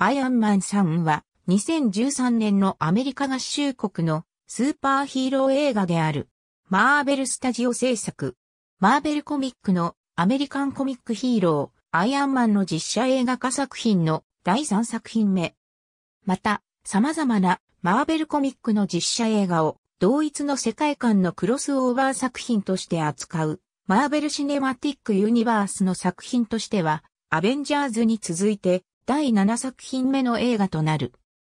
アイアンマンさんは2013年のアメリカ合衆国のスーパーヒーロー映画であるマーベルスタジオ制作マーベルコミックのアメリカンコミックヒーローアイアンマンの実写映画化作品の第3作品目。また様々なマーベルコミックの実写映画を同一の世界観のクロスオーバー作品として扱うマーベルシネマティックユニバースの作品としてはアベンジャーズに続いて第7作品目の映画となる。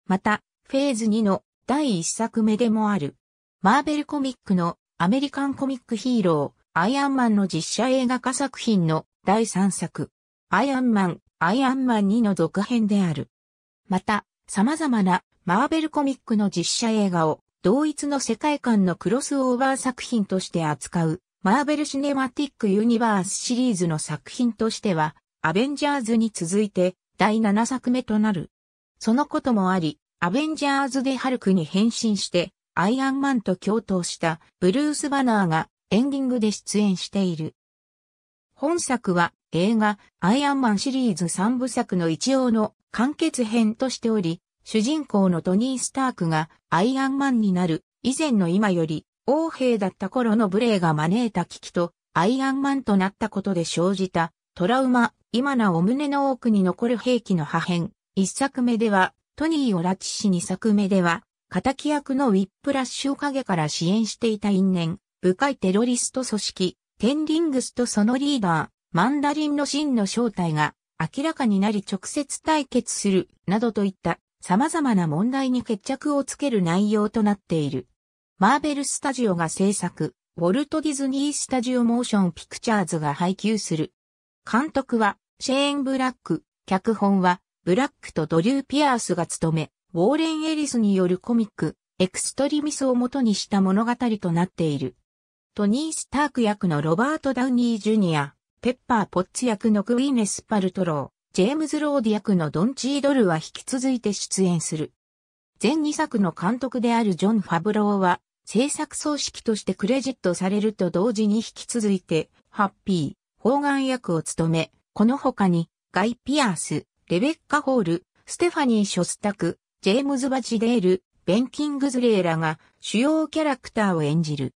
また、フェーズ2の第1作目でもある。マーベルコミックのアメリカンコミックヒーロー、アイアンマンの実写映画化作品の第3作。アイアンマン、アイアンマン2の続編である。また、様々なマーベルコミックの実写映画を同一の世界観のクロスオーバー作品として扱う、マーベル・シネマティック・ユニバースシリーズの作品としては、アベンジャーズに続いて、第7作目となる。そのこともあり、アベンジャーズでハルクに変身して、アイアンマンと共闘したブルース・バナーがエンディングで出演している。本作は映画アイアンマンシリーズ3部作の一応の完結編としており、主人公のトニー・スタークがアイアンマンになる以前の今より王兵だった頃のブレイが招いた危機とアイアンマンとなったことで生じたトラウマ、今なお胸の奥に残る兵器の破片。一作目では、トニーを拉致し二作目では、敵役のウィップラッシュを陰から支援していた因縁、深いテロリスト組織、テンリングスとそのリーダー、マンダリンの真の正体が明らかになり直接対決する、などといった様々な問題に決着をつける内容となっている。マーベルスタジオが制作、ウォルト・ディズニー・スタジオ・モーション・ピクチャーズが配給する監督はシェーン・ブラック、脚本はブラックとドリュー・ピアースが務め、ウォーレン・エリスによるコミック、エクストリミスを元にした物語となっている。トニー・スターク役のロバート・ダウニー・ジュニア、ペッパー・ポッツ役のグイネス・パルトロー、ジェームズ・ローディ役のドンチードルは引き続いて出演する。全2作の監督であるジョン・ファブローは、制作総指揮としてクレジットされると同時に引き続いて、ハッピー、方眼役を務め、この他に、ガイ・ピアース、レベッカ・ホール、ステファニー・ショスタク、ジェームズ・バチデール、ベン・キングズレーらが主要キャラクターを演じる。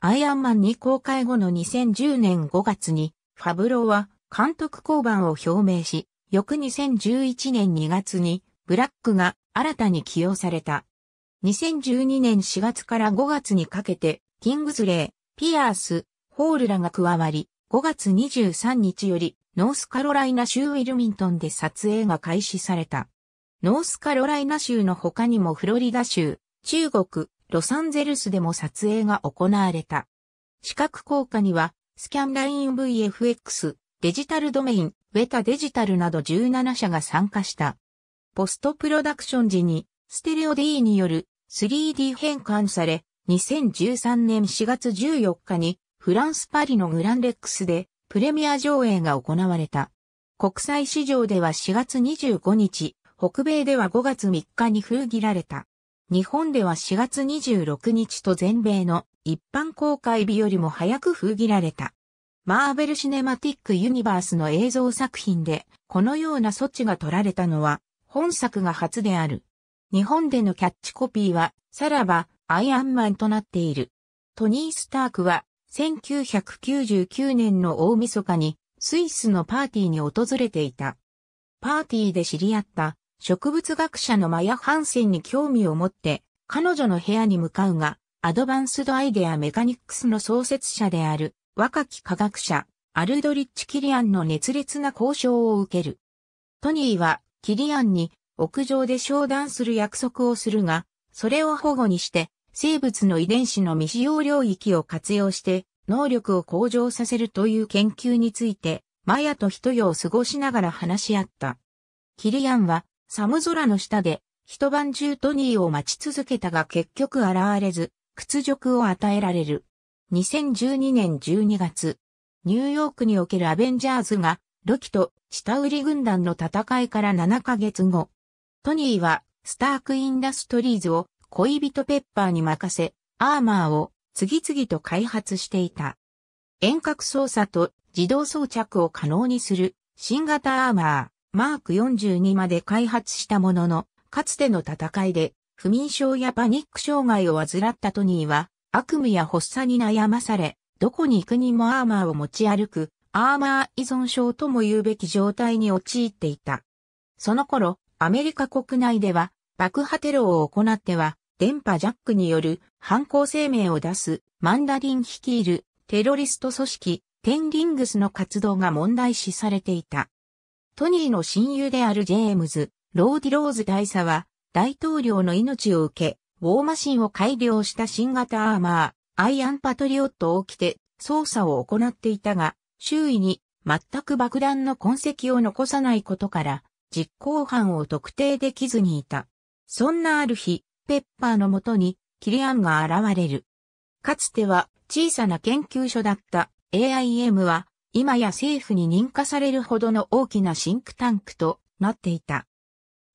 アイアンマンに公開後の2010年5月に、ファブローは監督降板を表明し、翌2011年2月に、ブラックが新たに起用された。2012年4月から5月にかけて、キングズレー、ピアース、ホールらが加わり、5月23日より、ノースカロライナ州ウィルミントンで撮影が開始された。ノースカロライナ州の他にもフロリダ州、中国、ロサンゼルスでも撮影が行われた。視覚効果には、スキャンライン VFX、デジタルドメイン、ウェタデジタルなど17社が参加した。ポストプロダクション時に、ステレオ D による 3D 変換され、2013年4月14日にフランスパリのグランレックスでプレミア上映が行われた。国際市場では4月25日、北米では5月3日に封切られた。日本では4月26日と全米の一般公開日よりも早く封切られた。マーベル・シネマティック・ユニバースの映像作品でこのような措置が取られたのは本作が初である。日本でのキャッチコピーは、さらば、アイアンマンとなっている。トニー・スタークは1999年の大晦日にスイスのパーティーに訪れていた。パーティーで知り合った植物学者のマヤ・ハンセンに興味を持って彼女の部屋に向かうが、アドバンスドアイデアメカニックスの創設者である若き科学者アルドリッチ・キリアンの熱烈な交渉を受ける。トニーはキリアンに屋上で商談する約束をするが、それを保護にして生物の遺伝子の未使用領域を活用して能力を向上させるという研究について、マヤと人夜を過ごしながら話し合った。キリアンは寒空の下で一晩中トニーを待ち続けたが結局現れず、屈辱を与えられる。2012年12月、ニューヨークにおけるアベンジャーズが、ロキとチタウリ軍団の戦いから7ヶ月後、トニーはスタークインダストリーズを恋人ペッパーに任せ、アーマーを次々と開発していた。遠隔操作と自動装着を可能にする新型アーマー、マーク42まで開発したものの、かつての戦いで不眠症やパニック障害を患ったトニーは悪夢や発作に悩まされ、どこに行くにもアーマーを持ち歩く、アーマー依存症とも言うべき状態に陥っていた。その頃、アメリカ国内では爆破テロを行っては電波ジャックによる犯行声明を出すマンダリン率いるテロリスト組織テンリングスの活動が問題視されていた。トニーの親友であるジェームズ・ローディローズ大佐は大統領の命を受け、ウォーマシンを改良した新型アーマー、アイアンパトリオットを着て捜査を行っていたが、周囲に全く爆弾の痕跡を残さないことから、実行犯を特定できずにいた。そんなある日、ペッパーのもとにキリアンが現れる。かつては小さな研究所だった AIM は今や政府に認可されるほどの大きなシンクタンクとなっていた。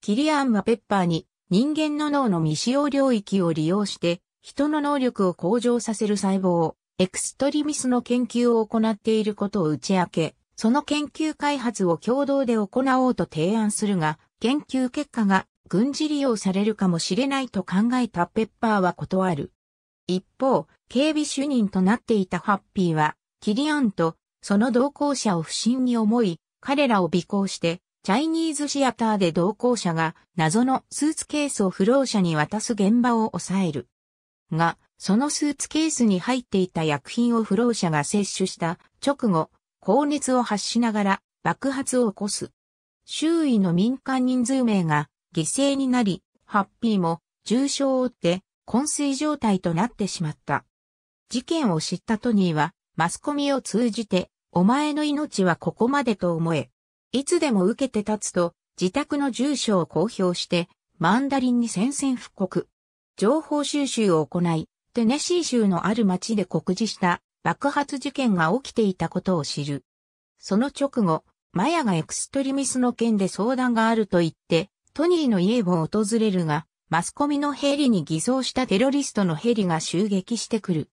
キリアンはペッパーに人間の脳の未使用領域を利用して人の能力を向上させる細胞、エクストリミスの研究を行っていることを打ち明け、その研究開発を共同で行おうと提案するが、研究結果が軍事利用されるかもしれないと考えたペッパーは断る。一方、警備主任となっていたハッピーは、キリアンとその同行者を不審に思い、彼らを尾行して、チャイニーズシアターで同行者が謎のスーツケースを不老者に渡す現場を抑える。が、そのスーツケースに入っていた薬品を不老者が摂取した直後、高熱を発しながら爆発を起こす。周囲の民間人数名が犠牲になり、ハッピーも重傷を負って昏睡状態となってしまった。事件を知ったトニーは、マスコミを通じて、お前の命はここまでと思え、いつでも受けて立つと、自宅の住所を公表して、マンダリンに宣戦布告。情報収集を行い、テネシー州のある町で告示した爆発事件が起きていたことを知る。その直後、マヤがエクストリミスの件で相談があると言って、トニーの家を訪れるが、マスコミのヘリに偽装したテロリストのヘリが襲撃してくる。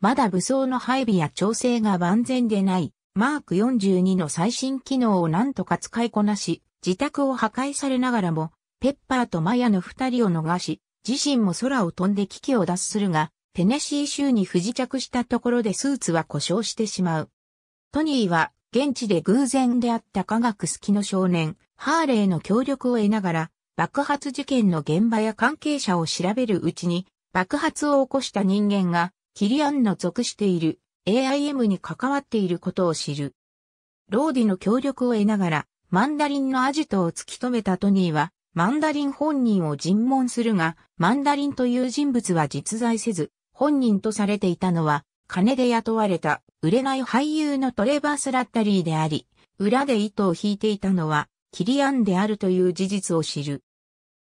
まだ武装の配備や調整が万全でない、マーク42の最新機能をなんとか使いこなし、自宅を破壊されながらも、ペッパーとマヤの二人を逃し、自身も空を飛んで危機を脱するが、テネシー州に不時着したところでスーツは故障してしまう。トニーは現地で偶然出会った科学好きの少年、ハーレーの協力を得ながら、爆発事件の現場や関係者を調べるうちに、爆発を起こした人間が、キリアンの属している AIM に関わっていることを知る。ローディの協力を得ながら、マンダリンのアジトを突き止めたトニーは、マンダリン本人を尋問するが、マンダリンという人物は実在せず、本人とされていたのは、金で雇われた、売れない俳優のトレバース・ラッタリーであり、裏で糸を引いていたのは、キリアンであるという事実を知る。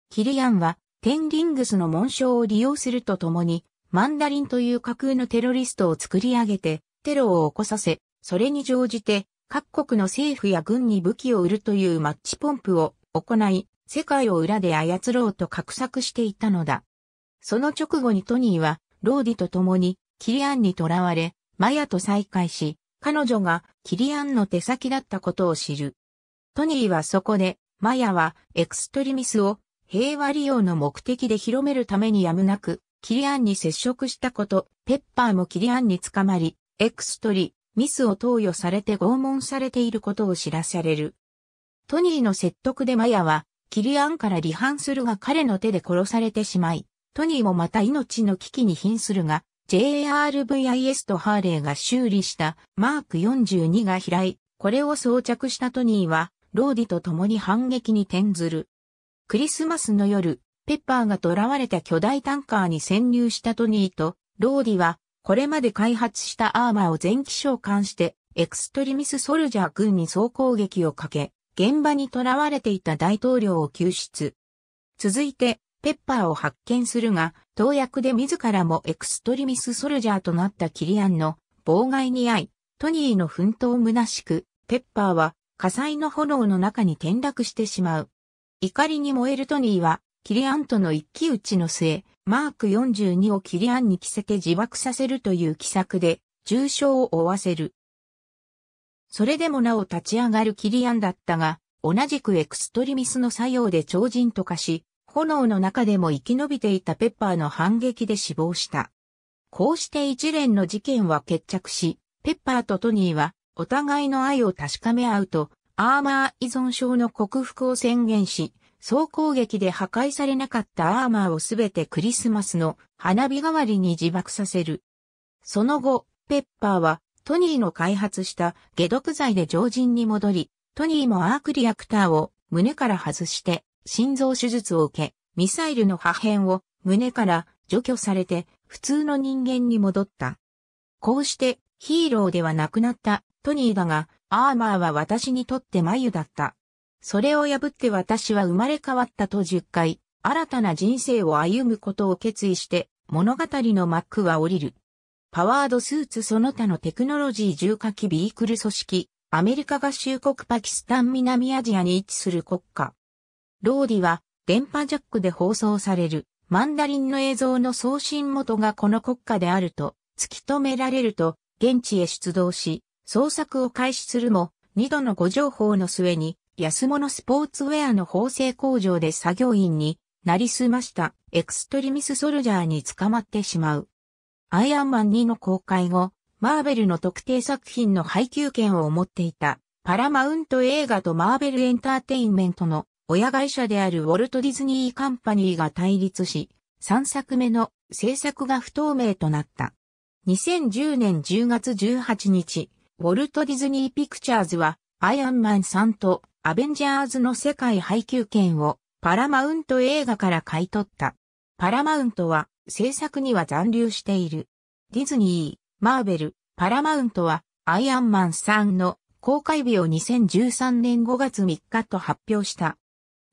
キリアンは、テンリングスの紋章を利用するとともに、マンダリンという架空のテロリストを作り上げて、テロを起こさせ、それに乗じて、各国の政府や軍に武器を売るというマッチポンプを行い、世界を裏で操ろうと画策していたのだ。その直後にトニーは、ローディと共に、キリアンに囚われ、マヤと再会し、彼女がキリアンの手先だったことを知る。トニーはそこで、マヤはエクストリミスを平和利用の目的で広めるためにやむなく、キリアンに接触したこと、ペッパーもキリアンに捕まり、エクストリ、ミスを投与されて拷問されていることを知らされる。トニーの説得でマヤは、キリアンから離反するが彼の手で殺されてしまい、トニーもまた命の危機に瀕するが、JRVIS とハーレーが修理したマーク42が飛来、これを装着したトニーは、ローディと共に反撃に転ずる。クリスマスの夜、ペッパーが囚われた巨大タンカーに潜入したトニーと、ローディは、これまで開発したアーマーを全機召喚して、エクストリミスソルジャー軍に総攻撃をかけ、現場に囚われていた大統領を救出。続いて、ペッパーを発見するが、投薬で自らもエクストリミスソルジャーとなったキリアンの妨害に遭い、トニーの奮闘虚しく、ペッパーは火災の炎の中に転落してしまう。怒りに燃えるトニーは、キリアンとの一騎打ちの末、マーク42をキリアンに着せて自爆させるという奇策で、重傷を負わせる。それでもなお立ち上がるキリアンだったが、同じくエクストリミスの作用で超人と化し、炎の中でも生き延びていたペッパーの反撃で死亡した。こうして一連の事件は決着し、ペッパーとトニーはお互いの愛を確かめ合うと、アーマー依存症の克服を宣言し、総攻撃で破壊されなかったアーマーをすべてクリスマスの花火代わりに自爆させる。その後、ペッパーはトニーの開発した解毒剤で常人に戻り、トニーもアークリアクターを胸から外して心臓手術を受け、ミサイルの破片を胸から除去されて普通の人間に戻った。こうしてヒーローではなくなったトニーだが、アーマーは私にとって眉だった。それを破って私は生まれ変わったと10回、新たな人生を歩むことを決意して、物語の幕は降りる。パワードスーツその他のテクノロジー重火器ビークル組織、アメリカ合衆国パキスタン南アジアに位置する国家。ローディは電波ジャックで放送されるマンダリンの映像の送信元がこの国家であると突き止められると現地へ出動し捜索を開始するも二度の誤情報の末に安物スポーツウェアの縫製工場で作業員になりすましたエクストリミスソルジャーに捕まってしまう。アイアンマン2の公開後、マーベルの特定作品の配給権を持っていたパラマウント映画とマーベルエンターテインメントの親会社であるウォルト・ディズニー・カンパニーが対立し、3作目の制作が不透明となった。2010年10月18日、ウォルト・ディズニー・ピクチャーズは、アイアンマン3とアベンジャーズの世界配給権をパラマウント映画から買い取った。パラマウントは制作には残留している。ディズニー、マーベル、パラマウントはアイアンマンさんの公開日を2013年5月3日と発表した。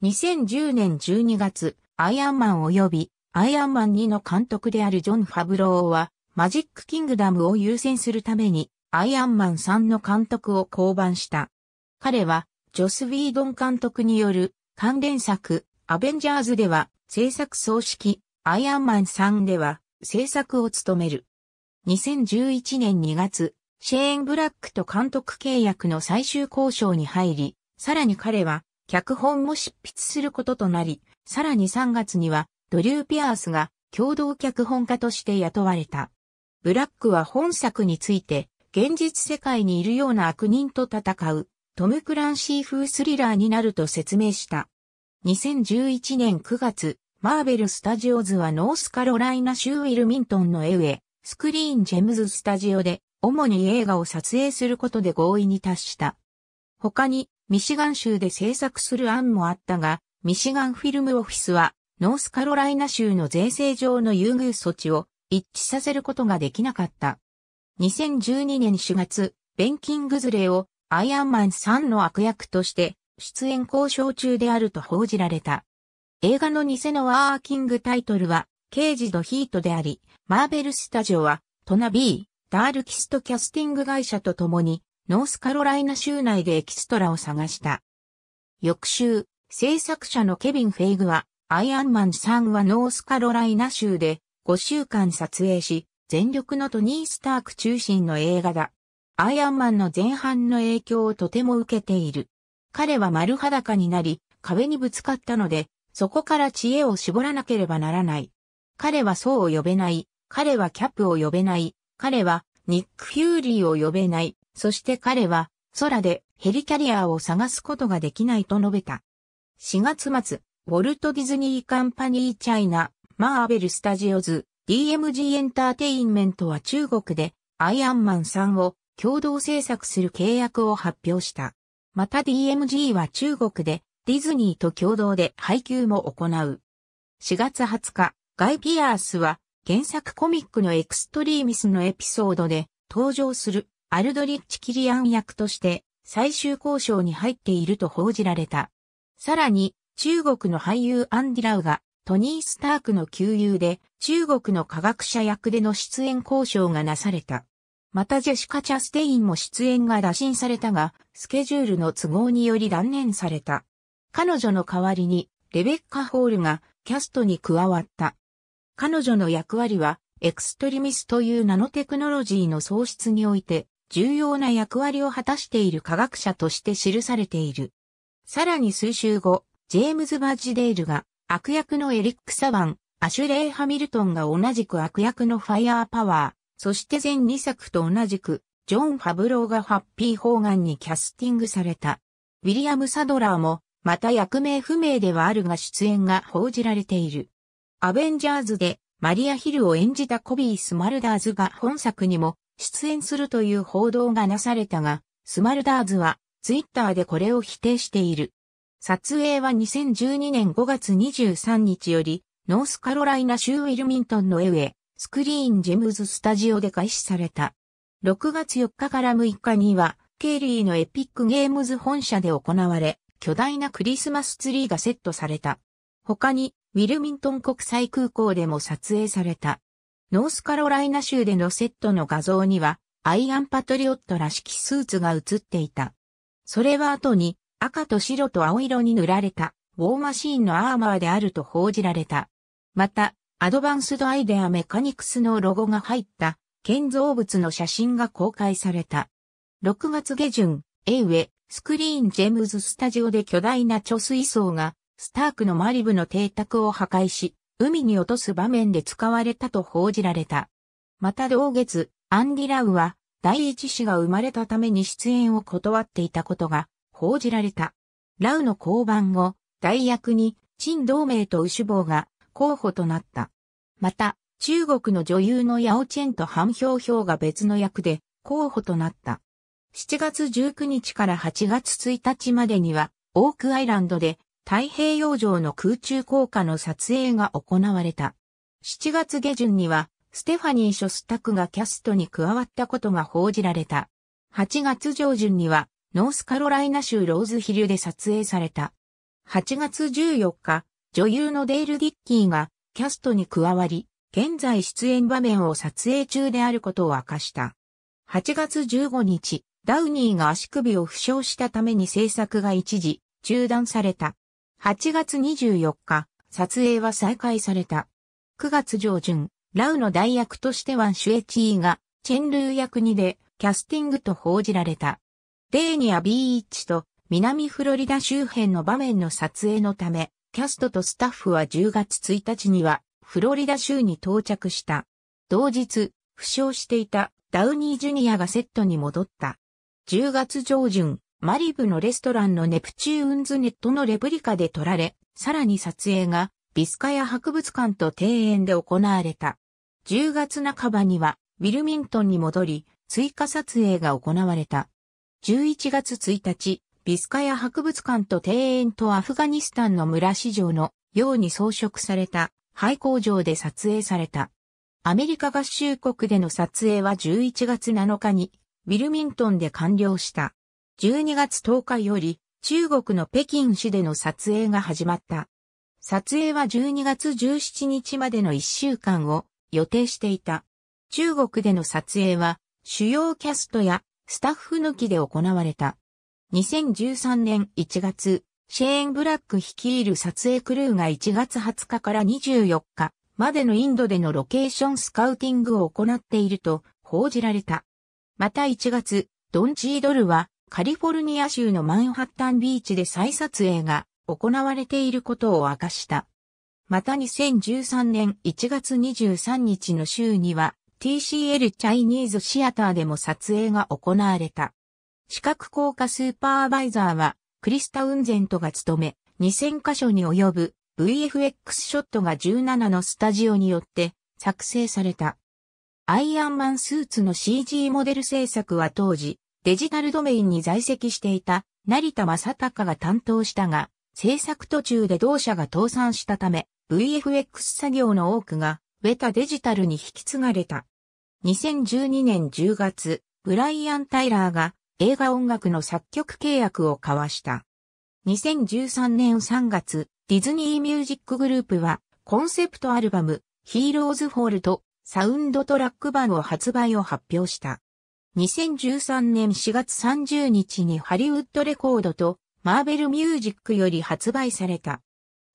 2010年12月、アイアンマン及び、アイアンマン2の監督であるジョン・ファブローは、マジック・キングダムを優先するために、アイアンマン3の監督を降板した。彼は、ジョス・ウィードン監督による関連作、アベンジャーズでは制作総指揮、アイアンマン3では制作を務める。2011年2月、シェーン・ブラックと監督契約の最終交渉に入り、さらに彼は脚本も執筆することとなり、さらに3月にはドリュー・ピアースが共同脚本家として雇われた。ブラックは本作について、現実世界にいるような悪人と戦う、トム・クランシー風スリラーになると説明した。2011年9月、マーベル・スタジオズはノースカロライナ州ウィルミントンの絵上、スクリーン・ジェムズ・スタジオで、主に映画を撮影することで合意に達した。他に、ミシガン州で制作する案もあったが、ミシガンフィルムオフィスは、ノースカロライナ州の税制上の優遇措置を一致させることができなかった。2012年4月、ベンキングズレをアイアンマン3の悪役として出演交渉中であると報じられた。映画の偽のワーキングタイトルは、刑事ドヒートであり、マーベルスタジオは、トナビー、ダールキストキャスティング会社と共に、ノースカロライナ州内でエキストラを探した。翌週、制作者のケビン・フェイグは、アイアンマンさんはノースカロライナ州で5週間撮影し、全力のトニー・スターク中心の映画だ。アイアンマンの前半の影響をとても受けている。彼は丸裸になり、壁にぶつかったので、そこから知恵を絞らなければならない。彼はそうを呼べない。彼はキャップを呼べない。彼はニック・フューリーを呼べない。そして彼は、空でヘリキャリアを探すことができないと述べた。4月末、ウォルト・ディズニー・カンパニー・チャイナ、マーベル・スタジオズ、DMG エンターテインメントは中国で、アイアンマン3を共同制作する契約を発表した。また DMG は中国で、ディズニーと共同で配給も行う。4月20日、ガイ・ピアースは、原作コミックのエクストリーミスのエピソードで登場するアルドリッチ・キリアン役として最終交渉に入っていると報じられた。さらに、中国の俳優アンディ・ラウがトニー・スタークの旧友で中国の科学者役での出演交渉がなされた。またジェシカ・チャステインも出演が打診されたが、スケジュールの都合により断念された。彼女の代わりに、レベッカ・ホールがキャストに加わった。彼女の役割は、エクストリミスというナノテクノロジーの創出において、重要な役割を果たしている科学者として記されている。さらに数週後、ジェームズ・バッジデールが悪役のエリック・サバン、アシュレイ・ハミルトンが同じく悪役のファイアーパワー、そして全2作と同じく、ジョン・ファブローがハッピー・ホーガンにキャスティングされた。ウィリアム・サドラーも、また役名不明ではあるが出演が報じられている。アベンジャーズでマリア・ヒルを演じたコビー・スマルダーズが本作にも出演するという報道がなされたが、スマルダーズはツイッターでこれを否定している。撮影は2012年5月23日より、ノースカロライナ州ウィルミントンのエウェ、スクリーンジェムズスタジオで開始された。6月4日から6日には、ケイリーのエピックゲームズ本社で行われ、巨大なクリスマスツリーがセットされた。他に、ウィルミントン国際空港でも撮影された。ノースカロライナ州でのセットの画像には、アイアンパトリオットらしきスーツが映っていた。それは後に赤と白と青色に塗られたウォーマシーンのアーマーであると報じられた。また、アドバンスドアイデアメカニクスのロゴが入った建造物の写真が公開された。6月下旬、エウェ、スクリーンジェムズスタジオで巨大な貯水槽がスタークのマリブの邸宅を破壊し、海に落とす場面で使われたと報じられた。また同月、アンディ・ラウは第一子が生まれたために出演を断っていたことが報じられた。ラウの降板後、代役に陳同盟とウシュボウが候補となった。また、中国の女優のヤオチェンとハンヒョウヒョウが別の役で候補となった。7月19日から8月1日までには、オークアイランドで太平洋上の空中降下の撮影が行われた。7月下旬には、ステファニー・ショスタクがキャストに加わったことが報じられた。8月上旬には、ノースカロライナ州ローズヒルで撮影された。8月14日、女優のデール・ディッキーがキャストに加わり、現在出演場面を撮影中であることを明かした。8月15日、ダウニーが足首を負傷したために制作が一時中断された。8月24日、撮影は再開された。9月上旬、ラウの代役としてはシュエチーが、チェンルー役にで、キャスティングと報じられた。デーニア・ビーチと、南フロリダ周辺の場面の撮影のため、キャストとスタッフは10月1日には、フロリダ州に到着した。同日、負傷していたダウニー・ジュニアがセットに戻った。10月上旬、マリブのレストランのネプチューンズネットのレプリカで撮られ、さらに撮影がビスカヤ博物館と庭園で行われた。10月半ばにはウィルミントンに戻り、追加撮影が行われた。11月1日、ビスカヤ博物館と庭園とアフガニスタンの村市場のように装飾された廃工場で撮影された。アメリカ合衆国での撮影は11月7日にウィルミントンで完了した。12月10日より中国の北京市での撮影が始まった。撮影は12月17日までの1週間を予定していた。中国での撮影は主要キャストやスタッフ抜きで行われた。2013年1月、シェーン・ブラック率いる撮影クルーが1月20日から24日までのインドでのロケーションスカウティングを行っていると報じられた。また1月、ドンチードルはカリフォルニア州のマンハッタンビーチで再撮影が行われていることを明かした。また2013年1月23日の週には TCL チャイニーズシアターでも撮影が行われた。視覚効果スーパーバイザーはクリスタ・ウンゼントが務め2000箇所に及ぶ VFX ショットが17のスタジオによって作成された。アイアンマンスーツの CG モデル制作は当時、デジタルドメインに在籍していた成田正隆が担当したが、制作途中で同社が倒産したため、VFX 作業の多くが、ウェタデジタルに引き継がれた。2012年10月、ブライアン・タイラーが映画音楽の作曲契約を交わした。2013年3月、ディズニーミュージックグループは、コンセプトアルバム、ヒーローズ・フォールとサウンドトラック版を発売を発表した。2013年4月30日にハリウッドレコードとマーベルミュージックより発売された。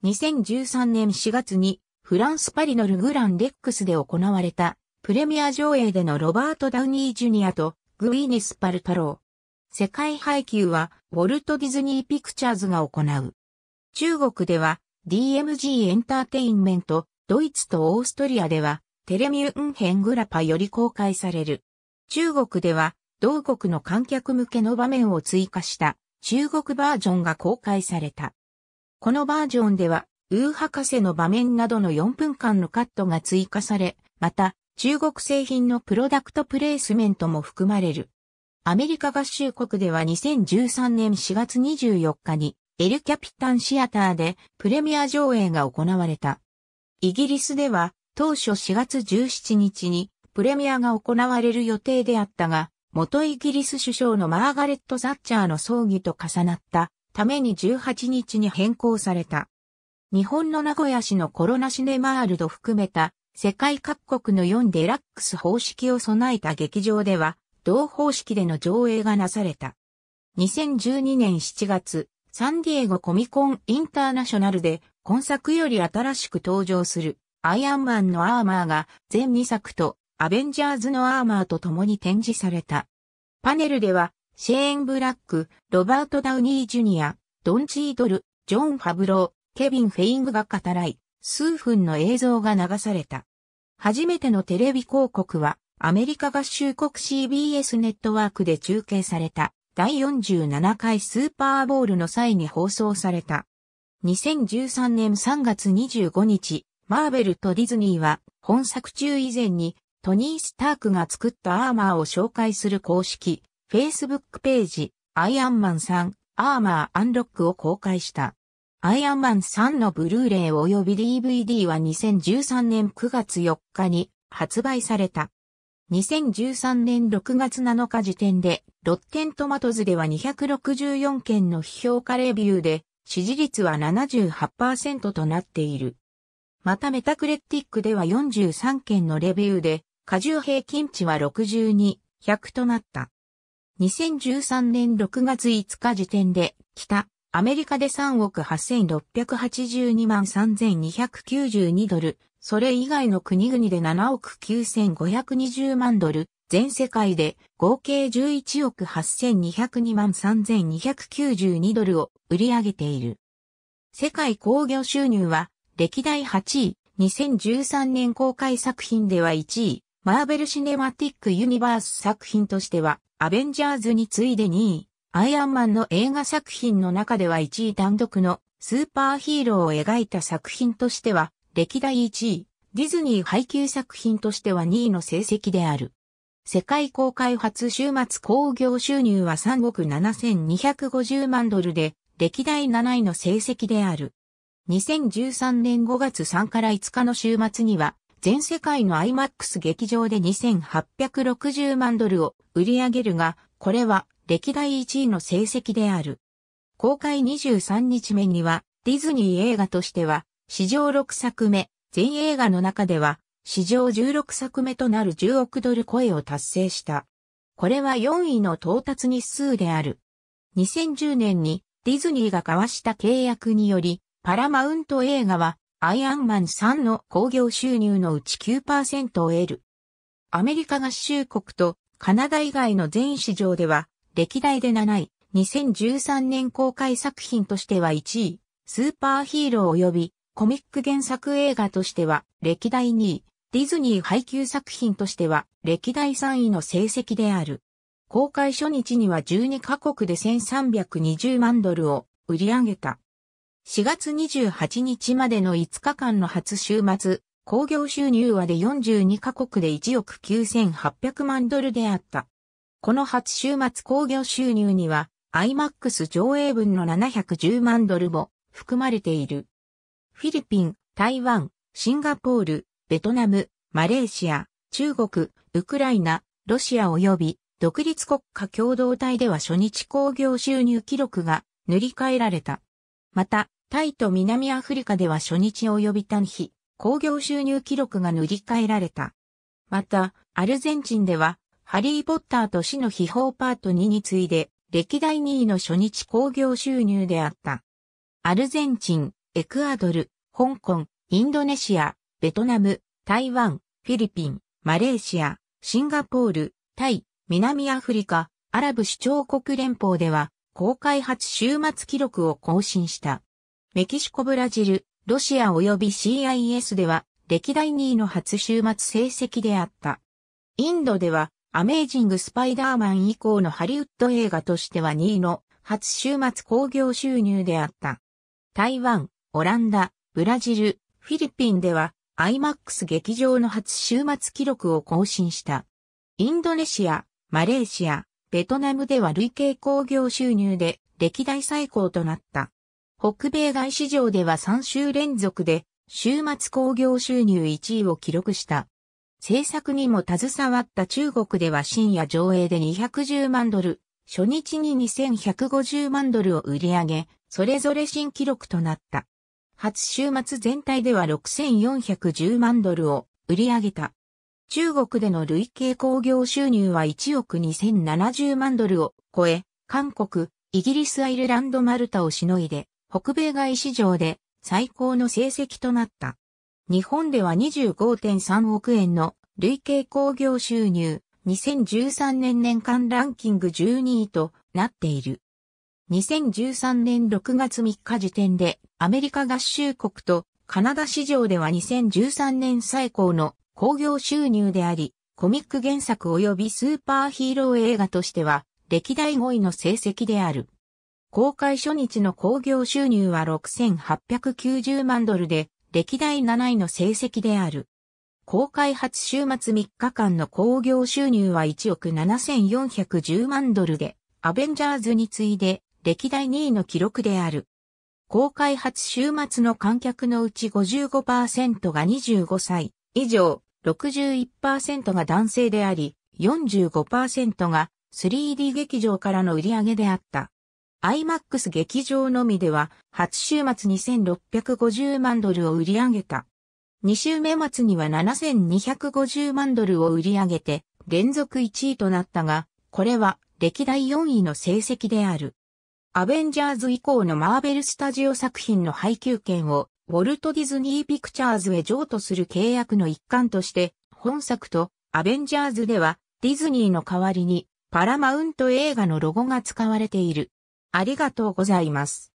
2013年4月にフランスパリのルグランレックスで行われたプレミア上映でのロバート・ダウニー・ジュニアとグイネス・パルタロー。世界配給はウォルト・ディズニー・ピクチャーズが行う。中国では DMG エンターテインメント、ドイツとオーストリアではテレミュンヘングラパより公開される。中国では、同国の観客向けの場面を追加した中国バージョンが公開された。このバージョンでは、ウー博士の場面などの4分間のカットが追加され、また、中国製品のプロダクトプレイスメントも含まれる。アメリカ合衆国では2013年4月24日に、エルキャピタンシアターでプレミア上映が行われた。イギリスでは、当初4月17日にプレミアが行われる予定であったが、元イギリス首相のマーガレット・ザッチャーの葬儀と重なったために18日に変更された。日本の名古屋市のコロナシネマールド含めた世界各国の4デラックス方式を備えた劇場では同方式での上映がなされた。2012年7月、サンディエゴコミコンインターナショナルで今作より新しく登場するアイアンマンのアーマーが全2作とアベンジャーズのアーマーと共に展示された。パネルでは、シェーン・ブラック、ロバート・ダウニー・ジュニア、ドン・チードル、ジョン・ファブロー、ケビン・フェイングが語らい、数分の映像が流された。初めてのテレビ広告は、アメリカ合衆国 CBS ネットワークで中継された第47回スーパーボールの際に放送された。2013年3月25日、マーベルとディズニーは本作中以前にトニー・スタークが作ったアーマーを紹介する公式、Facebook ページ、アイアンマン3、アーマーアンロックを公開した。アイアンマン3のブルーレイ及び DVD は2013年9月4日に発売された。2013年6月7日時点で、ロッテントマトズでは264件の批評家レビューで、支持率は78%となっている。またメタクレティックでは43件のレビューで、荷重平均値は62、100となった。2013年6月5日時点で、北、アメリカで3億8682万3292ドル、それ以外の国々で7億9520万ドル、全世界で合計11億8202万3292ドルを売り上げている。世界興行収入は歴代8位、2013年公開作品では1位、マーベル・シネマティック・ユニバース作品としては、アベンジャーズに次いで2位、アイアンマンの映画作品の中では1位単独のスーパーヒーローを描いた作品としては、歴代1位、ディズニー配給作品としては2位の成績である。世界公開初週末興行収入は3億7250万ドルで、歴代7位の成績である。2013年5月3から5日の週末には、全世界の IMAX 劇場で2860万ドルを売り上げるが、これは歴代1位の成績である。公開23日目には、ディズニー映画としては、史上6作目、全映画の中では、史上16作目となる10億ドル超えを達成した。これは4位の到達日数である。2010年にディズニーが交わした契約により、パラマウント映画はアイアンマン3の興行収入のうち9%を得る。アメリカ合衆国とカナダ以外の全市場では、歴代で7位、2013年公開作品としては1位、スーパーヒーロー及びコミック原作映画としては歴代2位、ディズニー配給作品としては歴代3位の成績である。公開初日には12カ国で1320万ドルを売り上げた。4月28日までの5日間の初週末、工業収入はで42カ国で1億9800万ドルであった。この初週末工業収入には IMAX 上映分の710万ドルも含まれている。フィリピン、台湾、シンガポール、ベトナム、マレーシア、中国、ウクライナ、ロシア及び独立国家共同体では初日工業収入記録が塗り替えられた。また、タイと南アフリカでは初日及び単日、工業収入記録が塗り替えられた。また、アルゼンチンでは、ハリー・ポッターと死の秘宝パート2に次いで、歴代2位の初日工業収入であった。アルゼンチン、エクアドル、香港、インドネシア、ベトナム、台湾、フィリピン、マレーシア、シンガポール、タイ、南アフリカ、アラブ首長国連邦では、公開初週末記録を更新した。メキシコブラジル、ロシア及び CIS では歴代2位の初週末成績であった。インドではアメージング・スパイダーマン以降のハリウッド映画としては2位の初週末興行収入であった。台湾、オランダ、ブラジル、フィリピンでは IMAX 劇場の初週末記録を更新した。インドネシア、マレーシア、ベトナムでは累計工業収入で歴代最高となった。北米外市場では3週連続で週末工業収入1位を記録した。制作にも携わった中国では深夜上映で210万ドル、初日に2150万ドルを売り上げ、それぞれ新記録となった。初週末全体では6410万ドルを売り上げた。中国での累計興行収入は1億2070万ドルを超え、韓国、イギリスアイルランドマルタをしのいで、北米外市場で最高の成績となった。日本では25.3億円の累計興行収入、2013年年間ランキング12位となっている。2013年6月3日時点でアメリカ合衆国とカナダ市場では2013年最高の興行収入であり、コミック原作及びスーパーヒーロー映画としては、歴代5位の成績である。公開初日の興行収入は6890万ドルで、歴代7位の成績である。公開初週末3日間の興行収入は1億7410万ドルで、アベンジャーズに次いで、歴代2位の記録である。公開初週末の観客のうち55%が25歳以上61%が男性であり、45%が 3D 劇場からの売り上げであった。IMAX 劇場のみでは、初週末2650万ドルを売り上げた。2週目末には7250万ドルを売り上げて、連続1位となったが、これは歴代4位の成績である。アベンジャーズ以降のマーベルスタジオ作品の配給権をウォルト・ディズニー・ピクチャーズへ譲渡する契約の一環として、本作とアベンジャーズではディズニーの代わりにパラマウント映画のロゴが使われている。ありがとうございます。